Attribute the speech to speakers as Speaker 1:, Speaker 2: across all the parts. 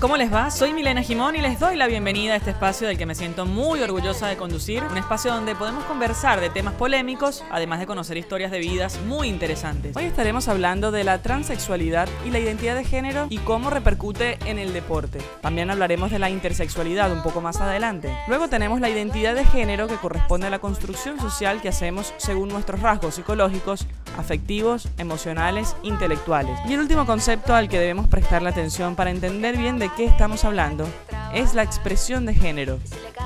Speaker 1: ¿cómo les va? Soy Milena Jimón y les doy la bienvenida a este espacio del que me siento muy orgullosa de conducir, un espacio donde podemos conversar de temas polémicos, además de conocer historias de vidas muy interesantes. Hoy estaremos hablando de la transexualidad y la identidad de género y cómo repercute en el deporte. También hablaremos de la intersexualidad un poco más adelante. Luego tenemos la identidad de género que corresponde a la construcción social que hacemos según nuestros rasgos psicológicos afectivos, emocionales, intelectuales. Y el último concepto al que debemos prestar la atención para entender bien de qué estamos hablando es la expresión de género.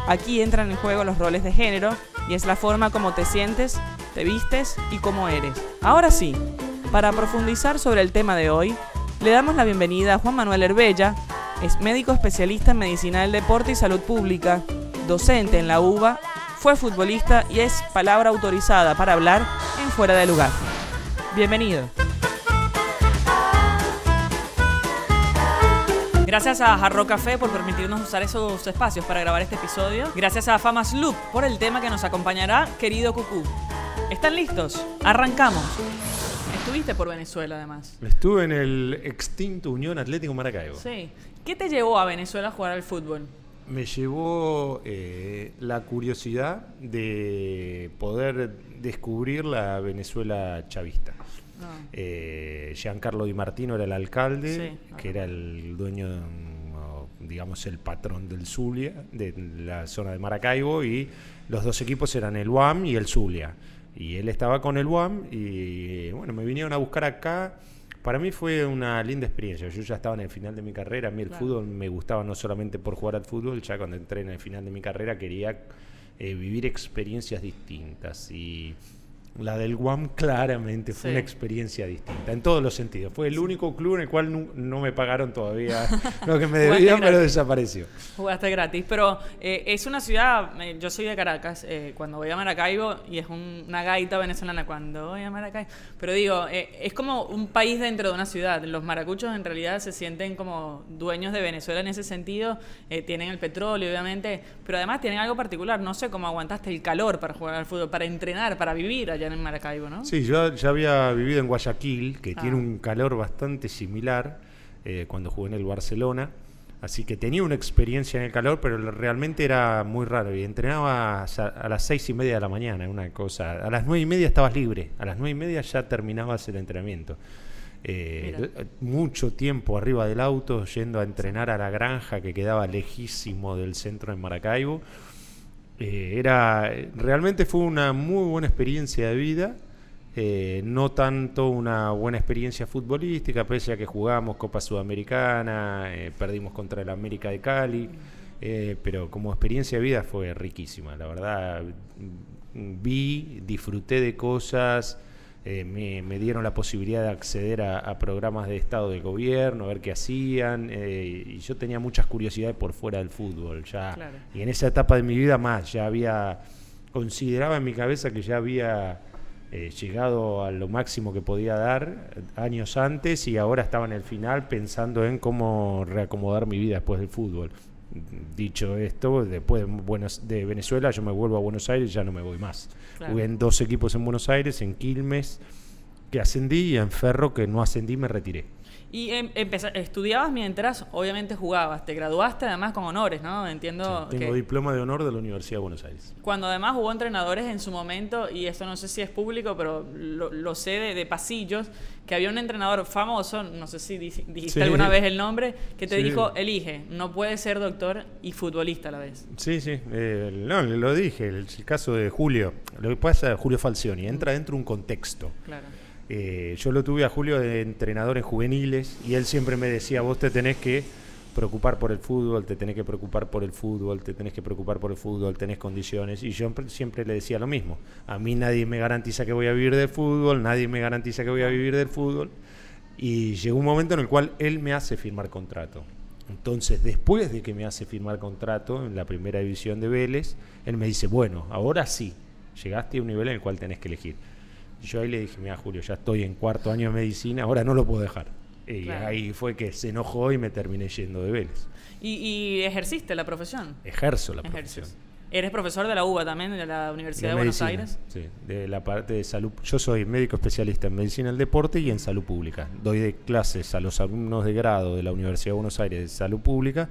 Speaker 1: Aquí entran en juego los roles de género y es la forma como te sientes, te vistes y cómo eres. Ahora sí, para profundizar sobre el tema de hoy, le damos la bienvenida a Juan Manuel Herbella, es médico especialista en medicina del deporte y salud pública, docente en la UBA, fue futbolista y es palabra autorizada para hablar en fuera del lugar. Bienvenido. Gracias a Jarro Café por permitirnos usar esos espacios para grabar este episodio. Gracias a Famas Loop por el tema que nos acompañará, querido Cucú. ¿Están listos? Arrancamos. Estuviste por Venezuela, además.
Speaker 2: Estuve en el extinto Unión Atlético Maracaibo.
Speaker 1: Sí. ¿Qué te llevó a Venezuela a jugar al fútbol?
Speaker 2: me llevó eh, la curiosidad de poder descubrir la Venezuela chavista. Ah. Eh, Giancarlo Di Martino era el alcalde, que era el dueño, digamos, el patrón del Zulia, de la zona de Maracaibo, y los dos equipos eran el UAM y el Zulia. Y él estaba con el UAM y, bueno, me vinieron a buscar acá para mí fue una linda experiencia. Yo ya estaba en el final de mi carrera. A mí el fútbol me gustaba no solamente por jugar al fútbol, ya cuando entré en el final de mi carrera quería eh, vivir experiencias distintas. Y la del Guam claramente fue una experiencia distinta, en todos los sentidos. Fue el único club en el cual no, me pagaron todavía lo que me debían, pero desapareció.
Speaker 1: Jugaste gratis, pero eh, es una ciudad, eh, yo soy de Caracas, eh, cuando voy a Maracaibo, y es una gaita venezolana cuando voy a Maracaibo, pero digo, es como un país dentro de una ciudad. Los maracuchos en realidad se sienten como dueños de Venezuela en ese sentido, tienen el petróleo obviamente, pero además tienen algo particular, no sé cómo aguantaste el calor para jugar al fútbol, para entrenar, para vivir allí en Maracaibo, ¿no? Sí,
Speaker 2: yo ya había vivido en Guayaquil, que ah. tiene un calor bastante similar eh, cuando jugué en el Barcelona. Así que tenía una experiencia en el calor, pero realmente era muy raro. Y entrenaba a las seis y media de la mañana, una cosa. A las nueve y media estabas libre. A las nueve y media ya terminabas el entrenamiento. Eh, eh, mucho tiempo arriba del auto, yendo a entrenar a la granja que quedaba lejísimo del centro de Maracaibo. Eh, era, realmente fue una muy buena experiencia de vida. Eh, no tanto una buena experiencia futbolística, pese a que jugamos Copa Sudamericana, eh, perdimos contra el América de Cali, pero como experiencia de vida fue riquísima, la verdad. Mm, vi, disfruté de cosas, eh, me, dieron la posibilidad de acceder a, programas de Estado de gobierno, ver qué hacían, eh, y yo tenía muchas curiosidades por fuera del fútbol. ya Y en esa etapa de mi vida más, ya había, consideraba en mi cabeza que ya había eh, llegado a lo máximo que podía dar años antes y ahora estaba en el final pensando en cómo reacomodar mi vida después del fútbol. Dicho esto, después de, de Venezuela yo me vuelvo a Buenos Aires y ya no me voy más en dos equipos en Buenos Aires, en Quilmes, que ascendí, y en Ferro, que no ascendí, me retiré.
Speaker 1: Y em, estudiabas mientras, obviamente, jugabas. Te graduaste además con honores, ¿no? Entiendo. tengo
Speaker 2: diploma de honor de la Universidad de Buenos Aires.
Speaker 1: Cuando además hubo entrenadores en su momento, y esto no sé si es público, pero lo, sé de, pasillos, que había un entrenador famoso, no sé si dijiste alguna vez el nombre, que te dijo: elige, no puedes ser doctor y futbolista a la vez.
Speaker 2: Sí, sí. Eh, no, lo dije. El, caso de Julio. Lo que pasa, Julio Falcioni, entra dentro de un contexto. Claro eh, yo lo tuve a Julio de entrenadores juveniles y él siempre me decía, vos te tenés que preocupar por el fútbol, te tenés que preocupar por el fútbol, te tenés que preocupar por el fútbol, tenés condiciones. Y yo siempre le decía lo mismo. A mí nadie me garantiza que voy a vivir del fútbol, nadie me garantiza que voy a vivir del fútbol. Y llegó un momento en el cual él me hace firmar contrato. Entonces, después de que me hace firmar contrato en la primera división de Vélez, él me dice, bueno, ahora sí, llegaste a un nivel en el cual tenés que elegir. Yo ahí le dije, mira Julio, ya estoy en cuarto año de medicina, ahora no lo puedo dejar. Y ahí fue que se enojó y me terminé yendo de Vélez.
Speaker 1: ¿Y, ejerciste la profesión? Ejerzo la profesión. ¿Eres profesor de la UBA también, de la Universidad de, Buenos Aires?
Speaker 2: Sí, de la parte de salud. Yo soy médico especialista en medicina del deporte y en salud pública. Doy clases a los alumnos de grado de la Universidad de Buenos Aires de salud pública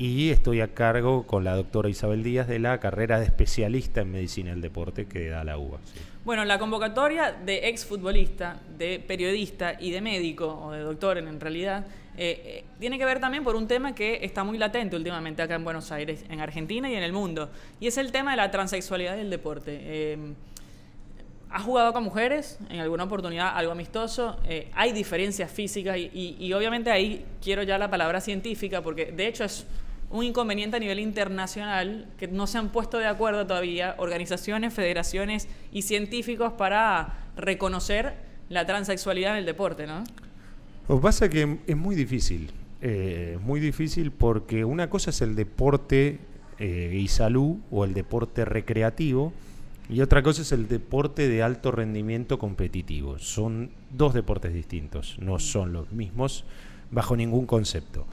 Speaker 2: y estoy a cargo con la doctora Isabel Díaz de la carrera de especialista en medicina del deporte que da la UBA.
Speaker 1: Bueno, la convocatoria de ex futbolista, de periodista y de médico, o de doctor en realidad, eh, eh, tiene que ver también por un tema que está muy latente últimamente acá en Buenos Aires, en Argentina y en el mundo, y es el tema de la transexualidad del deporte. Eh, ¿Has jugado con mujeres en alguna oportunidad, algo amistoso? Eh, hay diferencias físicas y, obviamente ahí quiero ya la palabra científica porque de hecho es un inconveniente a nivel internacional que no se han puesto de acuerdo todavía organizaciones, federaciones y científicos para reconocer la transexualidad en el deporte, ¿no?
Speaker 2: Lo pasa que es muy difícil, eh, muy difícil porque una cosa es el deporte eh, y salud o el deporte recreativo y otra cosa es el deporte de alto rendimiento competitivo. Son dos deportes distintos, no mm. son los mismos bajo ningún concepto.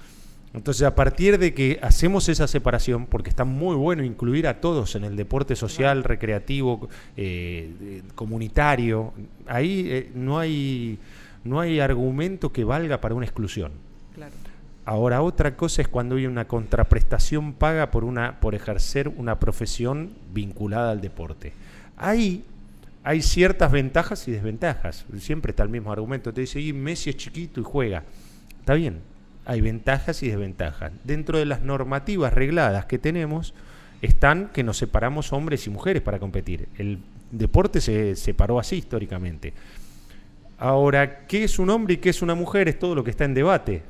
Speaker 2: Entonces, a partir de que hacemos esa separación, porque está muy bueno incluir a todos en el deporte social, recreativo, eh, comunitario, ahí eh, no, hay, no hay argumento que valga para una exclusión. Ahora, otra cosa es cuando hay una contraprestación paga por, una, por ejercer una profesión vinculada al deporte. Ahí hay ciertas ventajas y desventajas. Siempre está el mismo argumento. Te dice, y Messi es chiquito y juega. Está bien, hay ventajas y desventajas. Dentro de las normativas regladas que tenemos están que nos separamos hombres y mujeres para competir. El deporte se separó así históricamente. Ahora, ¿qué es un hombre y qué es una mujer? Es todo lo que está en debate.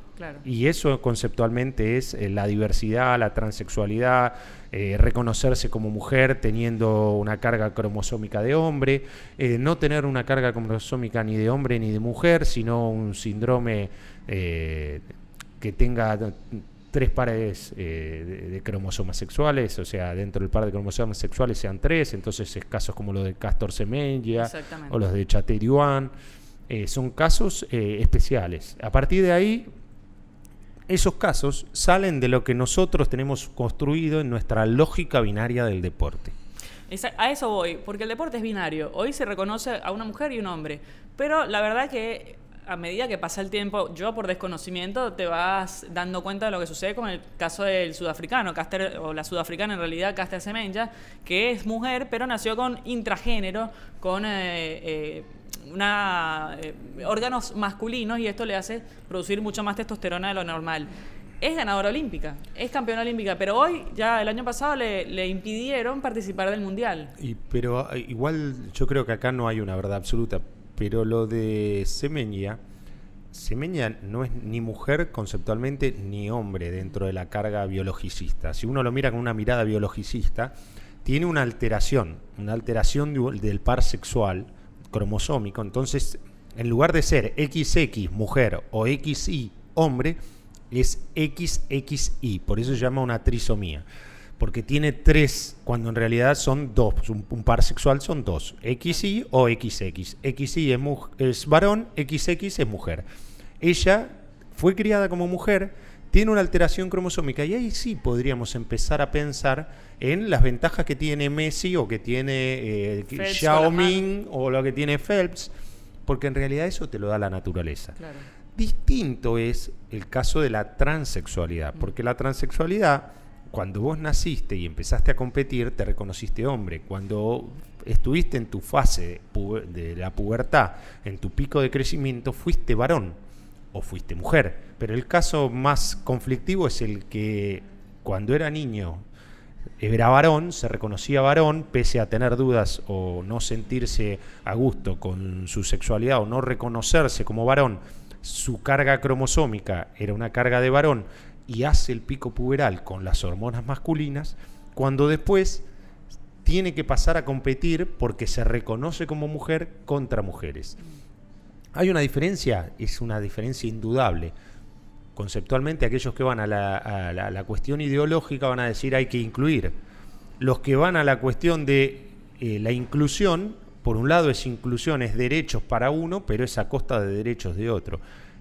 Speaker 2: Y eso conceptualmente es eh, la diversidad, la transexualidad, eh, reconocerse como mujer teniendo una carga cromosómica de hombre, eh, no tener una carga cromosómica ni de hombre ni de mujer, sino un síndrome que tenga tres pares eh, de, cromosomas sexuales, o sea, dentro del par de cromosomas sexuales sean tres, entonces es casos como los de Castor Semenya o los de Chateriuan, eh, son casos eh, especiales. A partir de ahí, esos casos salen de lo que nosotros tenemos construido en nuestra lógica binaria del deporte.
Speaker 1: A eso voy, porque el deporte es binario. Hoy se reconoce a una mujer y un hombre, pero la verdad que a medida que pasa el tiempo, yo por desconocimiento te vas dando cuenta de lo que sucede con el caso del sudafricano, Caster, o la sudafricana en realidad, Caster Semenya, que es mujer, pero nació con intragénero, con eh, eh, una, eh, órganos masculinos y esto le hace producir mucho más testosterona de lo normal es ganadora olímpica, es campeona olímpica, pero hoy, ya el año pasado, le, le, impidieron participar del Mundial.
Speaker 2: Y, pero igual yo creo que acá no hay una verdad absoluta pero lo de Semenya, Semenya no es ni mujer conceptualmente ni hombre dentro de la carga biologicista. Si uno lo mira con una mirada biologicista, tiene una alteración, una alteración del par sexual cromosómico. Entonces, en lugar de ser XX mujer o XY hombre, es XXY, Por eso se llama una trisomía porque tiene tres, cuando en realidad son dos. Un, par sexual son dos, XY o XX. XY es, es varón, XX es mujer. Ella fue criada como mujer, tiene una alteración cromosómica y ahí sí podríamos empezar a pensar en las ventajas que tiene Messi o que tiene eh, Xiaomi Xiaoming o lo que tiene Phelps, porque en realidad eso te lo da la naturaleza. Distinto es el caso de la transexualidad, mm. porque la transexualidad cuando vos naciste y empezaste a competir, te reconociste hombre. Cuando estuviste en tu fase de la pubertad, en tu pico de crecimiento, fuiste varón o fuiste mujer. Pero el caso más conflictivo es el que cuando era niño era varón, se reconocía varón, pese a tener dudas o no sentirse a gusto con su sexualidad o no reconocerse como varón, su carga cromosómica era una carga de varón y hace el pico puberal con las hormonas masculinas, cuando después tiene que pasar a competir porque se reconoce como mujer contra mujeres. ¿Hay una diferencia? Es una diferencia indudable. Conceptualmente aquellos que van a la, cuestión ideológica van a decir hay que incluir. Los que van a la cuestión de eh, la inclusión, por un lado es inclusión, es derechos para uno, pero es a costa de derechos de otro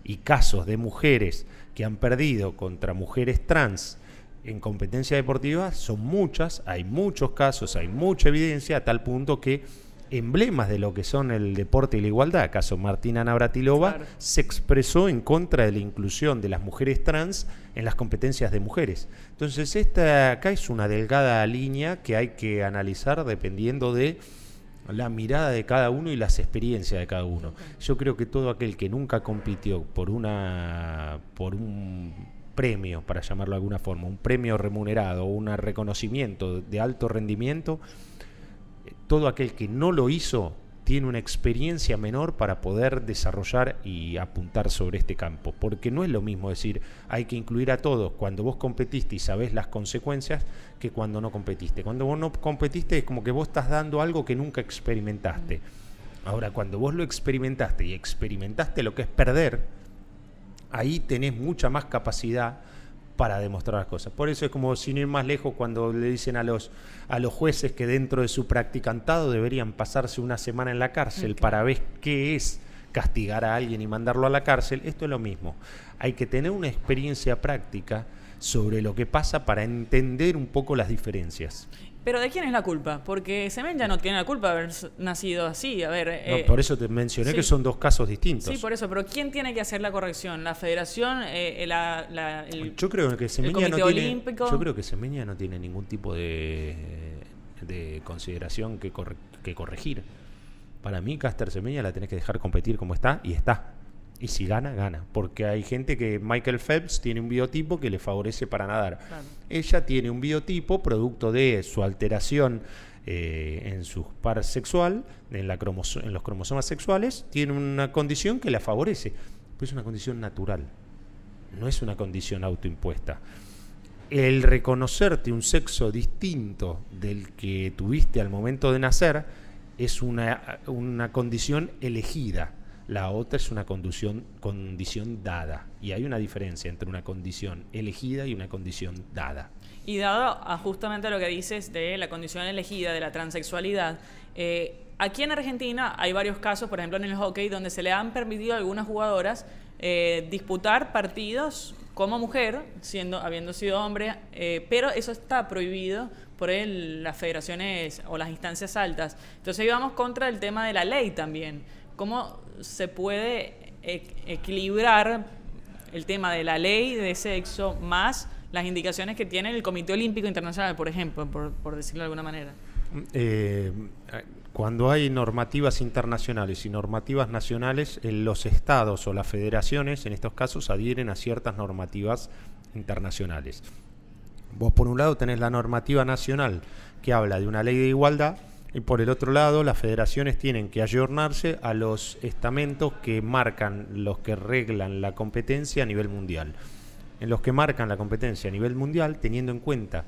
Speaker 2: y casos de mujeres que han perdido contra mujeres trans en competencia deportiva son muchas, hay muchos casos, hay mucha evidencia, a tal punto que emblemas de lo que son el deporte y la igualdad, caso Martina Navratilova, se expresó en contra de la inclusión de las mujeres trans en las competencias de mujeres. Entonces, esta acá es una delgada línea que hay que analizar dependiendo de la mirada de cada uno y las experiencias de cada uno. Yo creo que todo aquel que nunca compitió por una por un premio, para llamarlo de alguna forma, un premio remunerado, un reconocimiento de alto rendimiento, eh, todo aquel que no lo hizo tiene una experiencia menor para poder desarrollar y apuntar sobre este campo. Porque no es lo mismo decir, hay que incluir a todos cuando vos competiste y sabés las consecuencias que cuando no competiste. Cuando vos no competiste es como que vos estás dando algo que nunca experimentaste. Ahora, cuando vos lo experimentaste y experimentaste lo que es perder, ahí tenés mucha más capacidad para demostrar las cosas. Por eso es como, sin ir más lejos, cuando le dicen a los, a los jueces que dentro de su practicantado deberían pasarse una semana en la cárcel para ver qué es castigar a alguien y mandarlo a la cárcel, esto es lo mismo. Hay que tener una experiencia práctica sobre lo que pasa para entender un poco las diferencias.
Speaker 1: Pero ¿de quién es la culpa? Porque Semenya no tiene la culpa de haber nacido así. A ver, eh, por eso te mencioné que son
Speaker 2: dos casos distintos. Sí, por
Speaker 1: eso. Pero ¿quién tiene que hacer la corrección? ¿La federación? Eh, eh, el, yo creo que no olímpico? tiene, Yo creo
Speaker 2: que Semenya no tiene ningún tipo de, consideración que, corregir. Para mí, Caster Semeña la tenés que dejar competir como está y está. Y si gana, gana. Porque hay gente que Michael Phelps tiene un biotipo que le favorece para nadar. Ella tiene un biotipo producto de su alteración eh, en su par sexual, en, los cromosomas sexuales, tiene una condición que la favorece. Pues es una condición natural, no es una condición autoimpuesta. El reconocerte un sexo distinto del que tuviste al momento de nacer es una, una condición elegida la otra es una condición dada. Y hay una diferencia entre una condición elegida y una condición dada.
Speaker 1: Y dado a justamente lo que dices de la condición elegida, de la transexualidad, eh, aquí en Argentina hay varios casos, por ejemplo en el hockey, donde se le han permitido a algunas jugadoras eh, disputar partidos como mujer, siendo, habiendo sido hombre, eh, pero eso está prohibido por las federaciones o las instancias altas. Entonces íbamos contra el tema de la ley también ¿Cómo se puede e-, equilibrar el tema de la ley de sexo más las indicaciones que tiene el Comité Olímpico Internacional, por ejemplo, por, decirlo de alguna manera?
Speaker 2: Eh, cuando hay normativas internacionales y normativas nacionales, eh, los estados o las federaciones, en estos casos, adhieren a ciertas normativas internacionales. Vos por un lado tenés la normativa nacional que habla de una ley de igualdad y por el otro lado, las federaciones tienen que ayornarse a los estamentos que marcan, los que reglan la competencia a nivel mundial. En los que marcan la competencia a nivel mundial, teniendo en cuenta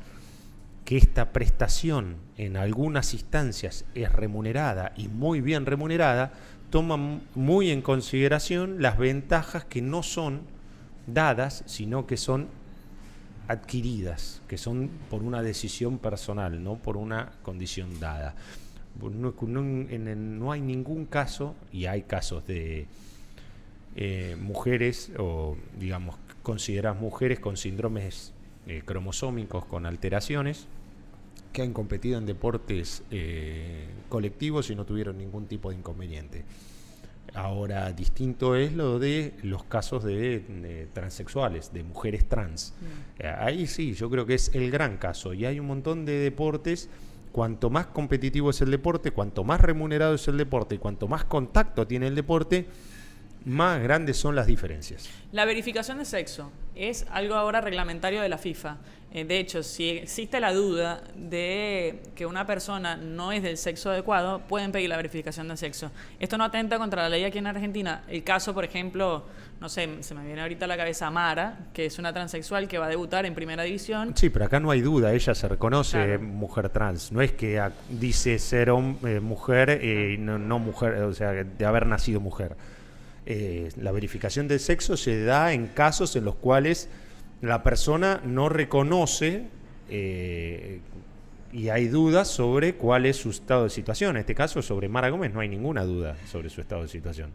Speaker 2: que esta prestación en algunas instancias es remunerada y muy bien remunerada, toman muy en consideración las ventajas que no son dadas, sino que son adquiridas, que son por una decisión personal, no por una condición dada. No, hay ningún caso, y hay casos de eh, mujeres, o digamos, consideradas mujeres con síndromes eh, cromosómicos, con alteraciones, que han competido en deportes eh, colectivos y no tuvieron ningún tipo de inconveniente. Ahora, distinto es lo de los casos de, transexuales, de mujeres trans. Mm. Eh, ahí sí, yo creo que es el gran caso. Y hay un montón de deportes. Cuanto más competitivo es el deporte, cuanto más remunerado es el deporte cuanto más contacto tiene el deporte, más grandes son las diferencias.
Speaker 1: La verificación de sexo es algo ahora reglamentario de la FIFA. Eh, de hecho, si existe la duda de que una persona no es del sexo adecuado, pueden pedir la verificación del sexo. Esto no atenta contra la ley aquí en Argentina. El caso, por ejemplo, no sé, se me viene ahorita a la cabeza Mara, que es una transexual que va a debutar en primera división.
Speaker 2: Sí, pero acá no hay duda, ella se reconoce mujer trans. No es que dice ser eh, mujer y eh, no, mujer, o sea, de haber nacido mujer. la verificación del sexo se da en casos en los cuales la persona no reconoce eh, y hay dudas sobre cuál es su estado de situación. En este caso, sobre Mara Gómez no hay ninguna duda sobre su estado de situación.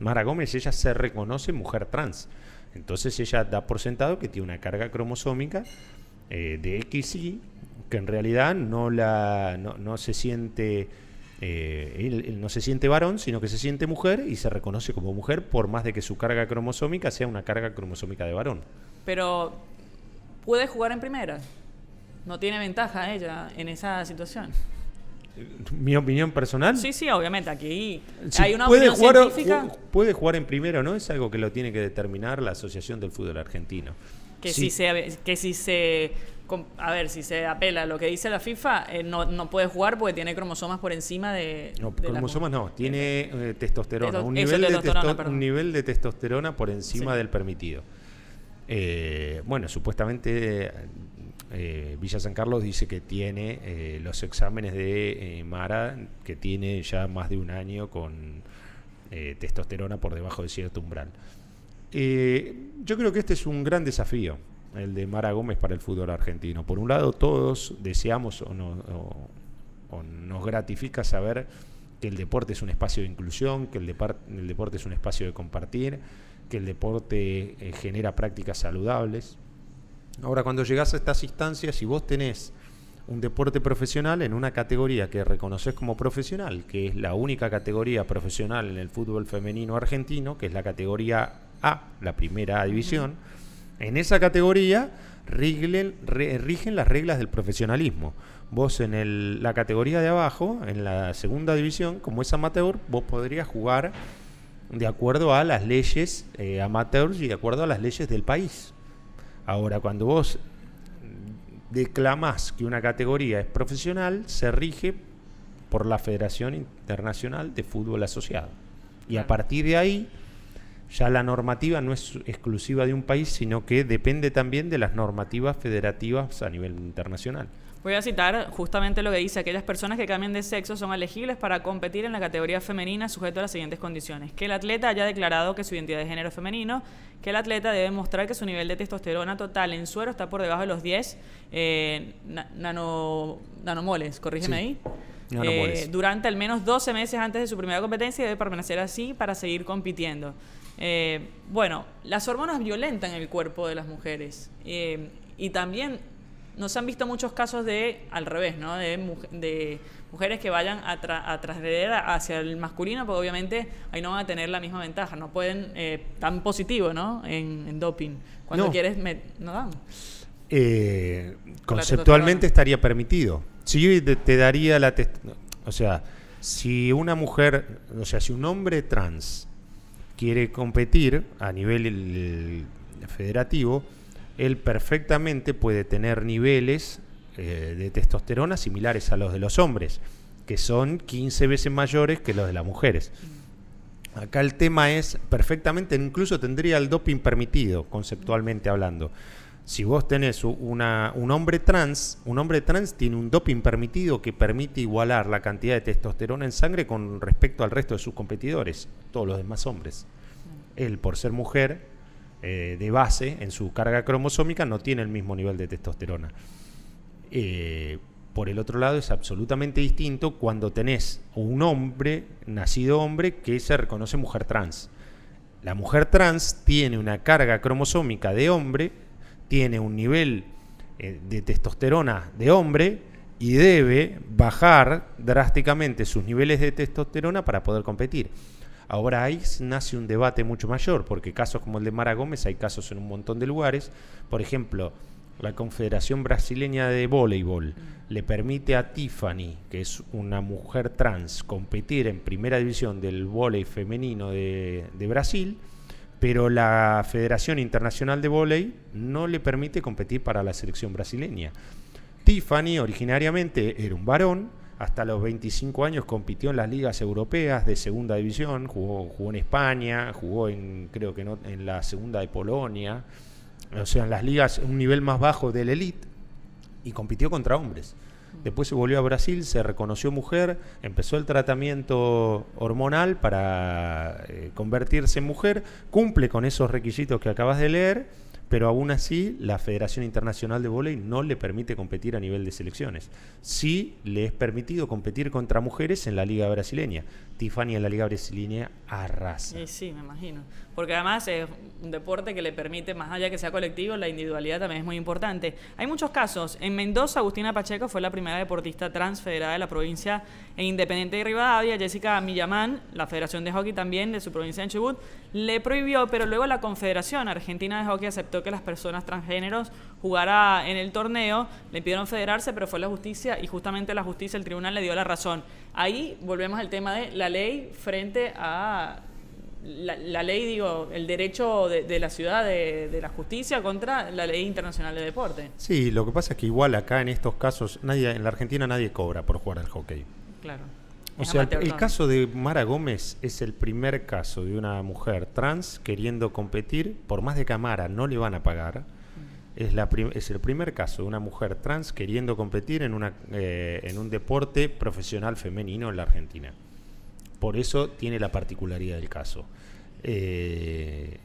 Speaker 2: Mara Gómez, ella se reconoce mujer trans. Entonces ella da por sentado que tiene una carga cromosómica eh, de XY que en realidad no, la, no, se siente... Eh, no se siente varón, sino que se siente mujer y se reconoce como mujer por más de que su carga cromosómica sea una carga cromosómica de varón.
Speaker 1: Pero puede jugar en primera. No tiene ventaja ella en esa situación.
Speaker 2: ¿Mi opinión personal? Sí,
Speaker 1: sí, obviamente. Aquí hay una puede opinión jugar, científica.
Speaker 2: Puede jugar en primera o no, es algo que lo tiene que determinar la Asociación del Fútbol Argentino. Que si
Speaker 1: se. Que si se a ver, si se apela a lo que dice la FIFA, eh, no, puede jugar porque tiene cromosomas por encima de. No, cromosomas
Speaker 2: no, tiene eh, testosterona. un, nivel de testosterona por encima del permitido. Eh, bueno, supuestamente eh, Villa San Carlos dice que tiene eh, los exámenes de Mara, que tiene ya más de un año con testosterona por debajo de cierto umbral. yo creo que este es un gran desafío, el de Mara Gómez para el fútbol argentino. Por un lado, todos deseamos o, nos gratifica saber que el deporte es un espacio de inclusión, que el deporte es un espacio de compartir que el deporte eh, genera prácticas saludables. Ahora, cuando llegás a estas instancias y vos tenés un deporte profesional en una categoría que reconoces como profesional, que es la única categoría profesional en el fútbol femenino argentino, que es la categoría A, la primera división, en esa categoría rigen las reglas del profesionalismo. Vos en la categoría de abajo, en la segunda división, como es amateur, vos podrías jugar de acuerdo a las leyes eh, amateurs y de acuerdo a las leyes del país. Ahora, cuando vos declamás que una categoría es profesional, se rige por la Federación Internacional de Fútbol Asociado. Y a partir de ahí, ya la normativa no es exclusiva de un país, sino que depende también de las normativas federativas a nivel internacional.
Speaker 1: Voy a citar justamente lo que dice, aquellas personas que cambian de sexo son elegibles para competir en la categoría femenina sujeto a las siguientes condiciones. Que el atleta haya declarado que su identidad de género es femenino, que el atleta debe mostrar que su nivel de testosterona total en suero está por debajo de los 10 eh, eh, nanomoles, corrígeme ahí. durante al menos 12 meses antes de su primera competencia y debe permanecer así para seguir compitiendo. Eh, bueno, las hormonas violentan el cuerpo de las mujeres eh, y también no se han visto muchos casos de al revés, De, mujeres que vayan a, tra a hacia el masculino, porque obviamente ahí no van a tener la misma ventaja, no pueden eh, tan positivo, ¿no? En, doping. Cuando quieres, me, no dan.
Speaker 2: Eh, conceptualmente estaría permitido. Si te, daría la... O sea, si una mujer, o sea, si un hombre trans quiere competir a nivel federativo, él perfectamente puede tener niveles eh, de testosterona similares a los de los hombres, que son 15 veces mayores que los de las mujeres. Acá el tema es perfectamente, incluso tendría el doping permitido, conceptualmente hablando. Si vos tenés un hombre trans, un hombre trans tiene un doping permitido que permite igualar la cantidad de testosterona en sangre con respecto al resto de sus competidores, todos los demás hombres. Él, por ser mujer, eh, de base en su carga cromosómica no tiene el mismo nivel de testosterona. Eh, por el otro lado, es absolutamente distinto cuando tenés un hombre, nacido hombre, que se reconoce mujer trans. La mujer trans tiene una carga cromosómica de hombre, tiene un nivel eh, de testosterona de hombre y debe bajar drásticamente sus niveles de testosterona para poder competir. Ahora ahí nace un debate mucho mayor, porque casos como el de Mara Gómez, hay casos en un montón de lugares. Por ejemplo, la Confederación Brasileña de Voleibol le permite a Tiffany, que es una mujer trans, competir en primera división del voleibol femenino de, Brasil, pero la Federación Internacional de Voleibol no le permite competir para la selección brasileña. Tiffany originariamente era un varón, hasta los 25 años compitió en las ligas europeas de segunda división, jugó, en España, jugó en, creo que no, en la segunda de Polonia, o sea, en las ligas, un nivel más bajo de la elite, y compitió contra hombres. Después se volvió a Brasil, se reconoció mujer, empezó el tratamiento hormonal para eh, convertirse en mujer, cumple con esos requisitos que acabas de leer pero aún así la Federación Internacional de Voley no le permite competir a nivel de selecciones. Sí le es permitido competir contra mujeres en la Liga Brasileña, Tiffany en la Liga Brasileña arrasa.
Speaker 1: Sí, me imagino. Porque además es un deporte que le permite, más allá que sea colectivo, la individualidad también es muy importante. Hay muchos casos. En Mendoza, Agustina Pacheco fue la primera deportista transfederada de la provincia e Independiente de Rivadavia. Jessica Millamán, la Federación de Hockey también de su provincia de Chubut, le prohibió, pero luego la Confederación Argentina de Hockey aceptó que las personas transgéneros jugaran en el torneo. Le pidieron federarse, pero fue la justicia y justamente la justicia, el tribunal le dio la razón. Ahí volvemos al tema de la ley frente a la, ley, digo, el derecho de, la ciudad, de, la justicia contra la ley internacional de deporte.
Speaker 2: Sí, lo que pasa es que igual acá en estos casos, nadie en la Argentina nadie cobra por jugar al hockey.
Speaker 1: Claro. O sea, el, caso
Speaker 2: de Mara Gómez es el primer caso de una mujer trans queriendo competir, por más de que no le van a pagar, es, el primer caso de una mujer trans queriendo competir eh, en, un deporte profesional femenino en la Argentina. Por eso tiene la particularidad del caso. Eh,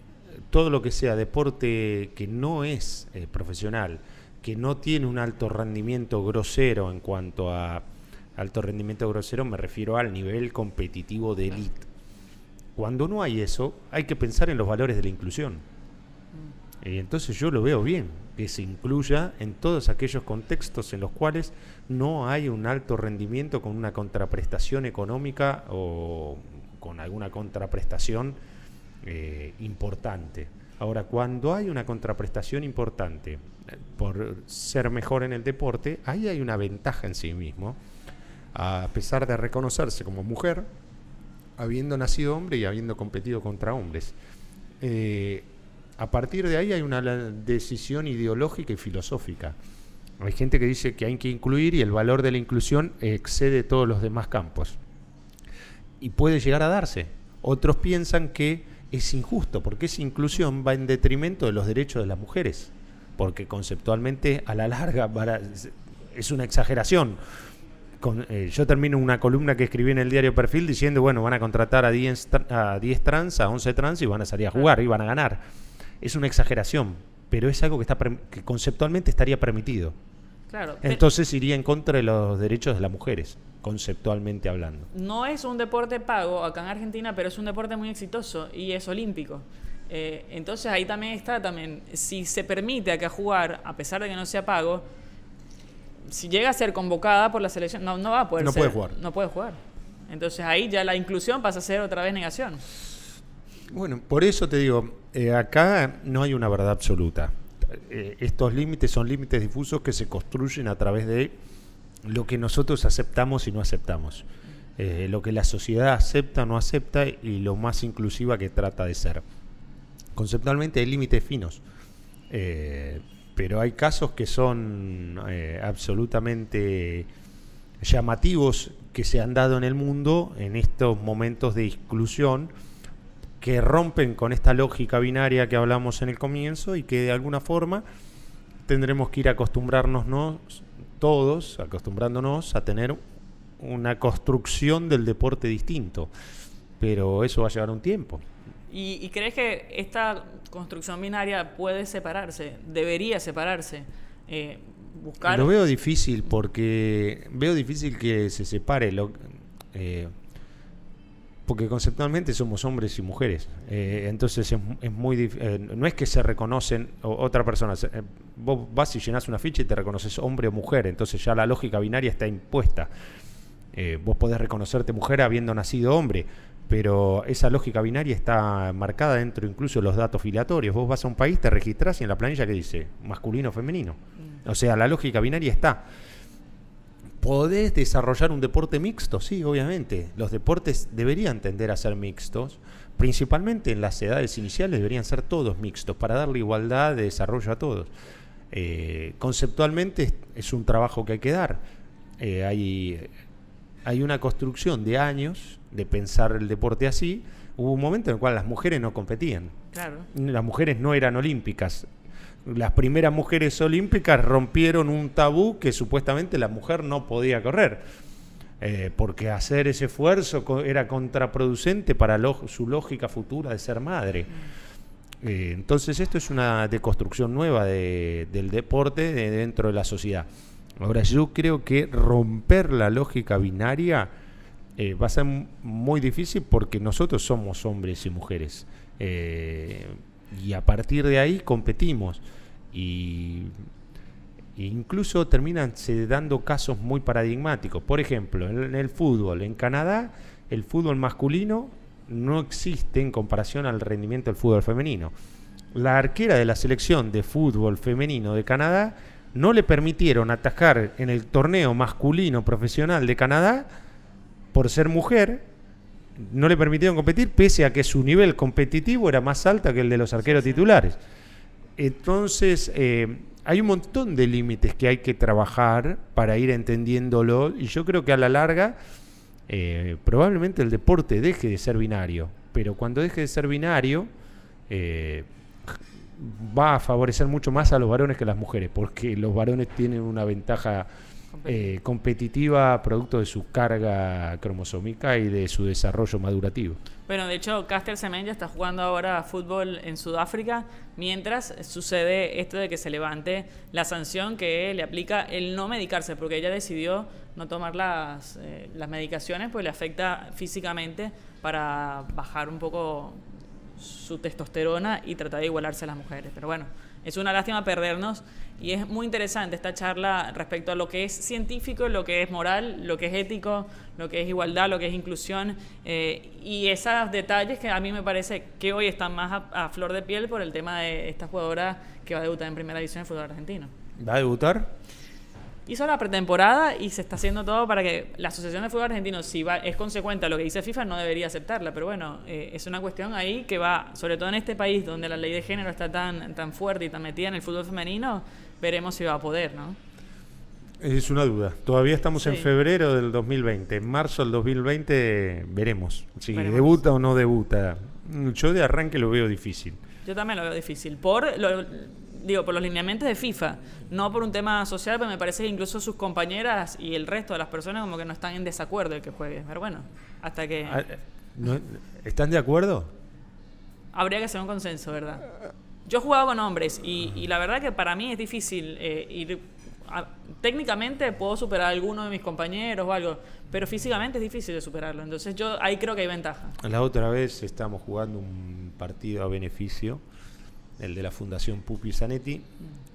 Speaker 2: todo lo que sea deporte que no es eh, profesional, que no tiene un alto rendimiento grosero en cuanto a alto rendimiento grosero, me refiero al nivel competitivo de élite. Cuando no hay eso, hay que pensar en los valores de la inclusión. Y eh, entonces yo lo veo bien, que se incluya en todos aquellos contextos en los cuales no hay un alto rendimiento con una contraprestación económica o con alguna contraprestación eh, importante. Ahora, cuando hay una contraprestación importante eh, por ser mejor en el deporte, ahí hay una ventaja en sí mismo, a pesar de reconocerse como mujer, habiendo nacido hombre y habiendo competido contra hombres a partir de ahí hay una decisión ideológica y filosófica. Hay gente que dice que hay que incluir y el valor de la inclusión excede todos los demás campos. Y puede llegar a darse. Otros piensan que es injusto porque esa inclusión va en detrimento de los derechos de las mujeres, porque conceptualmente a la larga es una exageración. Con, eh, yo termino una columna que escribí en el diario Perfil diciendo, bueno, van a contratar a 10, a 10 trans, a 11 trans y van a salir a jugar y van a ganar es una exageración, pero es algo que, está que conceptualmente estaría permitido.
Speaker 1: Claro, Entonces
Speaker 2: iría en contra de los derechos de las mujeres, conceptualmente hablando.
Speaker 1: No es un deporte pago acá en Argentina, pero es un deporte muy exitoso y es olímpico. Eh, entonces ahí también está, también, si se permite acá jugar, a pesar de que no sea pago, si llega a ser convocada por la selección, no, va a poder No puede jugar. No puede jugar. Entonces ahí ya la inclusión pasa a ser otra vez negación.
Speaker 2: Bueno, por eso te digo, eh, acá no hay una verdad absoluta. Eh, estos límites son límites difusos que se construyen a través de lo que nosotros aceptamos y no aceptamos, eh, lo que la sociedad acepta o no acepta y lo más inclusiva que trata de ser. Conceptualmente hay límites finos, pero hay casos que son absolutamente llamativos que se han dado en el mundo en estos momentos de exclusión que rompen con esta lógica binaria que hablamos en el comienzo y que de alguna forma tendremos que ir acostumbrarnos todos, acostumbrándonos a tener una construcción del deporte distinto. Pero eso va a llevar un tiempo.
Speaker 1: ¿Y, crees que esta construcción binaria puede separarse? ¿Debería separarse? Eh, buscar... Lo veo
Speaker 2: difícil porque veo difícil que se separe. Lo, eh, porque conceptualmente somos hombres y mujeres. Eh, entonces es, muy eh, no es que se reconocen otra persona. Eh, vos vas y llenas una ficha y te reconoces hombre o mujer. Entonces ya la lógica binaria está impuesta. vos podés reconocerte mujer habiendo nacido hombre. Pero esa lógica binaria está marcada dentro incluso de los datos filatorios. Vos vas a un país, te registrás y en la planilla que dice masculino o femenino. Mm. O sea, la lógica binaria está podés desarrollar un deporte mixto, sí, obviamente. Los deportes deberían tender a ser mixtos, principalmente en las edades iniciales deberían ser todos mixtos, para darle igualdad de desarrollo a todos. Eh, conceptualmente es, un trabajo que hay que dar. Eh, hay, una construcción de años de pensar el deporte así. Hubo un momento en el cual las mujeres no competían. Las mujeres no eran olímpicas las primeras mujeres olímpicas rompieron un tabú que supuestamente la mujer no podía correr. Eh, porque hacer ese esfuerzo era contraproducente para su lógica futura de ser madre. Mm. Eh, entonces esto es una deconstrucción nueva del deporte dentro de la sociedad. Ahora yo creo que romper la lógica binaria eh, va a ser muy difícil porque nosotros somos hombres y mujeres y a partir de ahí competimos. Y incluso terminan dando casos muy paradigmáticos. Por ejemplo, en el fútbol, en Canadá, el fútbol masculino no existe en comparación al rendimiento del fútbol femenino. La arquera de la selección de fútbol femenino de Canadá no le permitieron atajar en el torneo masculino profesional de Canadá por ser mujer no le permitieron competir, pese a que su nivel competitivo era más alto que el de los arqueros titulares. Entonces, eh, hay un montón de límites que hay que trabajar para ir entendiéndolo, y yo creo que a la larga, eh, probablemente el deporte deje de ser binario, pero cuando deje de ser binario, eh, va a favorecer mucho más a los varones que a las mujeres, porque los varones tienen una ventaja eh, competitiva producto de su carga cromosómica y de su desarrollo madurativo.
Speaker 1: Bueno, de hecho, Caster Semenya está jugando ahora fútbol en Sudáfrica, mientras sucede esto de que se levante la sanción que le aplica el no medicarse, porque ella decidió no tomar las, eh, las medicaciones, pues le afecta físicamente para bajar un poco su testosterona y tratar de igualarse a las mujeres. Pero bueno, es una lástima perdernos y es muy interesante esta charla respecto a lo que es científico, lo que es moral, lo que es ético, lo que es igualdad, lo que es inclusión eh, y esos detalles que a mí me parece que hoy están más a, flor de piel por el tema de esta jugadora que va a debutar en primera división del fútbol argentino.
Speaker 2: ¿Va a debutar?
Speaker 1: hizo la pretemporada y se está haciendo todo para que la Asociación de Fútbol Argentino, si va, es consecuente a lo que dice FIFA, no debería aceptarla. Pero bueno, eh, es una cuestión ahí que va, sobre todo en este país donde la ley de género está tan, tan fuerte y tan metida en el fútbol femenino, veremos si va a poder, ¿no?
Speaker 2: Es una duda. Todavía estamos en febrero del 2020. En marzo del 2020 veremos si debuta o no debuta. Yo de arranque lo veo difícil.
Speaker 1: Yo también lo veo difícil. Por digo, por los lineamientos de FIFA, no por un tema social, pero me parece que incluso sus compañeras y el resto de las personas como que no están en desacuerdo de que juegue. Pero bueno, hasta que... Ah,
Speaker 2: ¿No? ¿Están de acuerdo?
Speaker 1: Habría que hacer un consenso, ¿verdad? Yo he jugado con hombres y, la verdad que para mí es difícil eh, ir... técnicamente puedo superar a alguno de mis compañeros o algo, pero físicamente es difícil de superarlo. Entonces yo ahí creo que hay ventaja.
Speaker 2: La otra vez estamos jugando un partido a beneficio el de la Fundación Pupi Zanetti,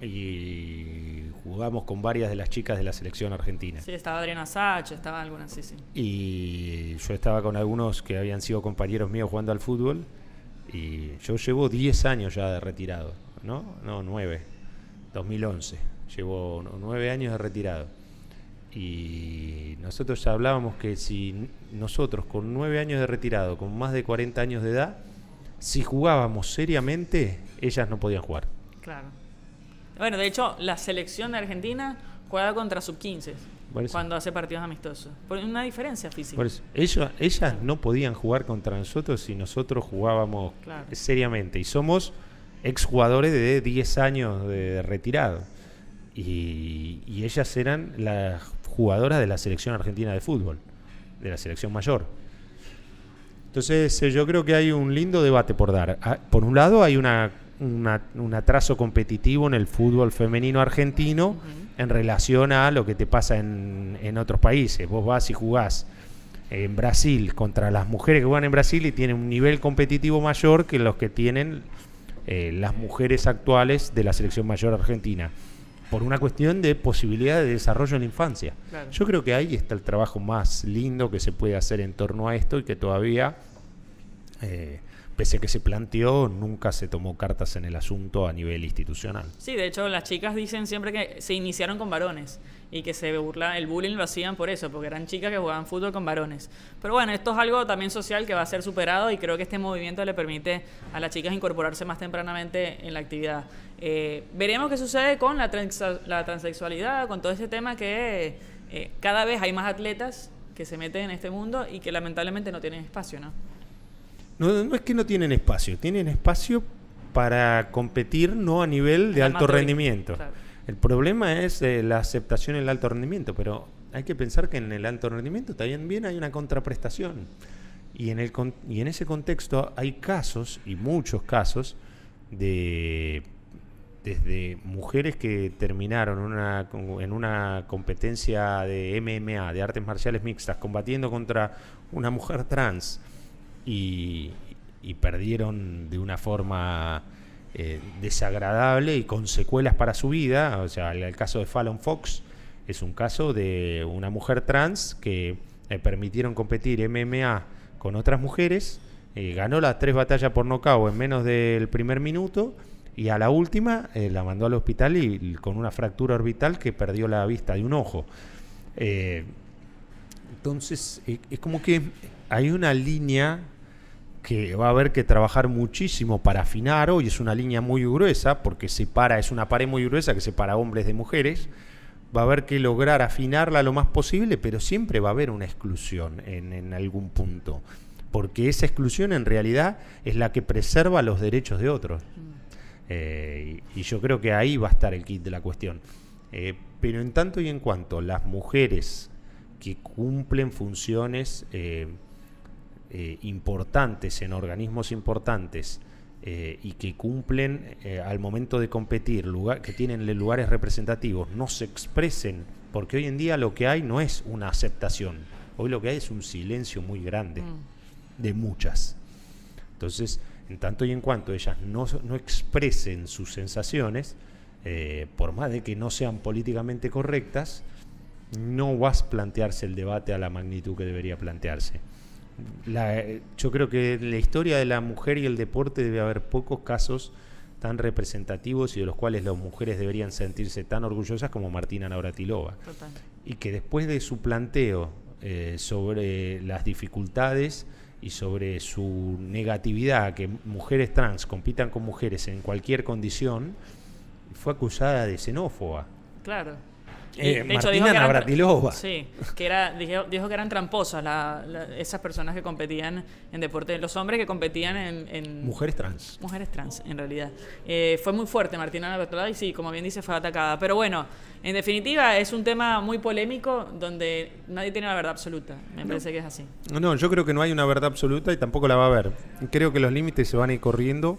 Speaker 2: y jugamos con varias de las chicas de la selección argentina. Sí,
Speaker 1: estaba Adriana Sacha, estaba algunas, sí, sí.
Speaker 2: Y yo estaba con algunos que habían sido compañeros míos jugando al fútbol, y yo llevo 10 años ya de retirado, ¿no? No, 9, 2011, llevo 9 años de retirado. Y nosotros ya hablábamos que si nosotros con 9 años de retirado, con más de 40 años de edad, si jugábamos seriamente, ellas no podían jugar.
Speaker 1: Claro. Bueno, de hecho, la selección de Argentina juega contra sub-15 cuando hace partidos amistosos. Por una diferencia física.
Speaker 2: ellas no podían jugar contra nosotros si nosotros jugábamos seriamente. Y somos exjugadores de 10 años de retirado. Y, y, ellas eran las jugadoras de la selección argentina de fútbol, de la selección mayor. Entonces eh, yo creo que hay un lindo debate por dar. Ah, por un lado hay una un atraso competitivo en el fútbol femenino argentino en relación a lo que te pasa en, en, otros países. Vos vas y jugás en Brasil contra las mujeres que juegan en Brasil y tienen un nivel competitivo mayor que los que tienen eh, las mujeres actuales de la selección mayor argentina. Por una cuestión de posibilidad de desarrollo en la infancia. Yo creo que ahí está el trabajo más lindo que se puede hacer en torno a esto y que todavía eh, pese a que se planteó, nunca se tomó cartas en el asunto a nivel institucional.
Speaker 1: Sí, de hecho, las chicas dicen siempre que se iniciaron con varones y que se burla, el bullying lo hacían por eso, porque eran chicas que jugaban fútbol con varones. Pero bueno, esto es algo también social que va a ser superado y creo que este movimiento le permite a las chicas incorporarse más tempranamente en la actividad. Eh, veremos qué sucede con la, transexualidad, con todo ese tema que eh, cada vez hay más atletas que se meten en este mundo y que lamentablemente no tienen espacio, ¿no?
Speaker 2: No, no es que no tienen espacio, tienen espacio para competir no a nivel de alto rendimiento. El problema es eh, la aceptación en el alto rendimiento, pero hay que pensar que en el alto rendimiento también bien hay una contraprestación. Y en, el, y en ese contexto hay casos, y muchos casos, de desde mujeres que terminaron en una competencia de MMA, de artes marciales mixtas, combatiendo contra una mujer trans, y, perdieron de una forma eh, desagradable y con secuelas para su vida. O sea, el, caso de Fallon Fox es un caso de una mujer trans que le eh, permitieron competir MMA con otras mujeres, eh, ganó las tres batallas por nocao en menos del primer minuto y a la última la mandó al hospital con una fractura orbital que perdió la vista de un ojo. entonces, e, es como que hay una línea que va a haber que trabajar muchísimo para afinar hoy. Es una línea muy gruesa porque separa, es una pared muy gruesa que separa hombres de mujeres. Va a haber que lograr afinarla lo más posible, pero siempre va a haber una exclusión en, algún punto. Porque esa exclusión en realidad es la que preserva los derechos de otros. Mm. Eh, y, yo creo que ahí va a estar el kit de la cuestión. Eh, pero en tanto y en cuanto las mujeres que cumplen funciones eh, eh, importantes, en organismos importantes eh, y que cumplen eh, al momento de competir, lugar, que tienen lugares representativos, no se expresen, porque hoy en día lo que hay no es una aceptación, hoy lo que hay es un silencio muy grande mm. de muchas. Entonces, en tanto y en cuanto ellas no, no expresen sus sensaciones, por más de que no sean políticamente correctas, no vas a plantearse el debate a la magnitud que debería plantearse. La, yo creo que en la historia de la mujer y el deporte debe haber pocos casos tan representativos y de los cuales las mujeres deberían sentirse tan orgullosas como Martina Navratilova. Y que después de su planteo eh, sobre las dificultades y sobre su negatividad, que mujeres trans compitan con mujeres en cualquier condición, fue acusada de xenófoba.
Speaker 1: Claro. Martina eh, de hecho, sí, que era, dijo, que eran tramposas esas personas que competían en deporte, los hombres que competían en... mujeres trans. Mujeres trans, en realidad. Eh, fue muy fuerte Martina Navratilova y sí, como bien dice, fue atacada. Pero bueno, en definitiva, es un tema muy polémico donde nadie tiene la verdad absoluta. Me parece que es así.
Speaker 2: No, yo creo que no hay una verdad absoluta y tampoco la va a haber. Creo que los límites se van a ir corriendo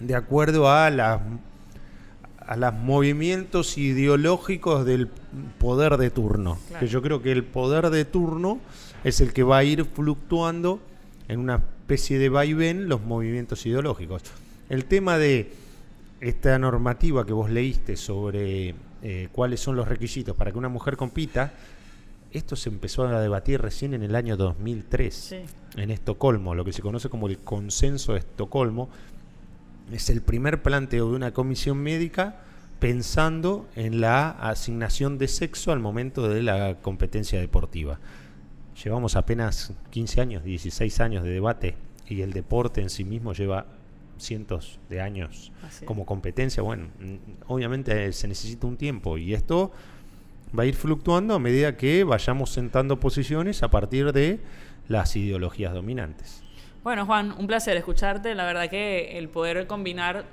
Speaker 2: de acuerdo a las a los movimientos ideológicos del poder de turno. Que yo creo que el poder de turno es el que va a ir fluctuando en una especie de vaivén los movimientos ideológicos. El tema de esta normativa que vos leíste sobre eh, cuáles son los requisitos para que una mujer compita, esto se empezó a debatir recién en el año 2003, en Estocolmo, lo que se conoce como el consenso de Estocolmo, es el primer planteo de una comisión médica pensando en la asignación de sexo al momento de la competencia deportiva. Llevamos apenas 15 años, 16 años de debate y el deporte en sí mismo lleva cientos de años como competencia. Bueno, mm, obviamente se necesita un tiempo y esto va a ir fluctuando a medida que vayamos sentando posiciones a partir de las ideologías dominantes.
Speaker 1: Bueno, Juan, un placer escucharte. La verdad que el poder combinar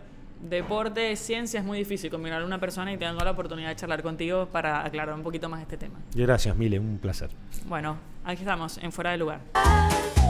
Speaker 1: deporte, y ciencia es muy difícil combinar una persona y tengo la oportunidad de charlar contigo para aclarar un poquito más este tema.
Speaker 2: Gracias, Mile, un placer.
Speaker 1: Bueno, aquí estamos, en Fuera de Lugar.